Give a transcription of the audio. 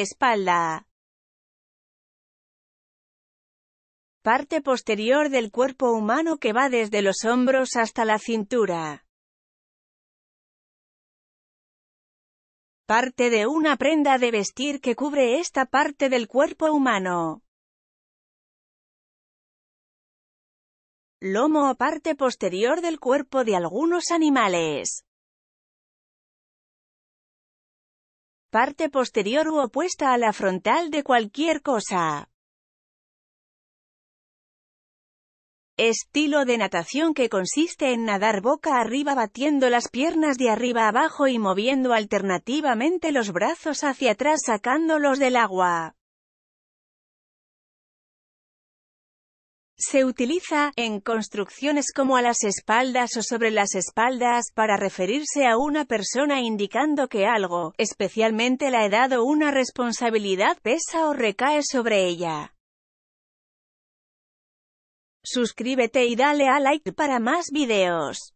espalda. Parte posterior del cuerpo humano que va desde los hombros hasta la cintura. Parte de una prenda de vestir que cubre esta parte del cuerpo humano. Lomo o parte posterior del cuerpo de algunos animales. parte posterior u opuesta a la frontal de cualquier cosa. Estilo de natación que consiste en nadar boca arriba batiendo las piernas de arriba abajo y moviendo alternativamente los brazos hacia atrás sacándolos del agua. Se utiliza, en construcciones como a las espaldas o sobre las espaldas, para referirse a una persona indicando que algo, especialmente la he dado una responsabilidad, pesa o recae sobre ella. Suscríbete y dale a like para más videos.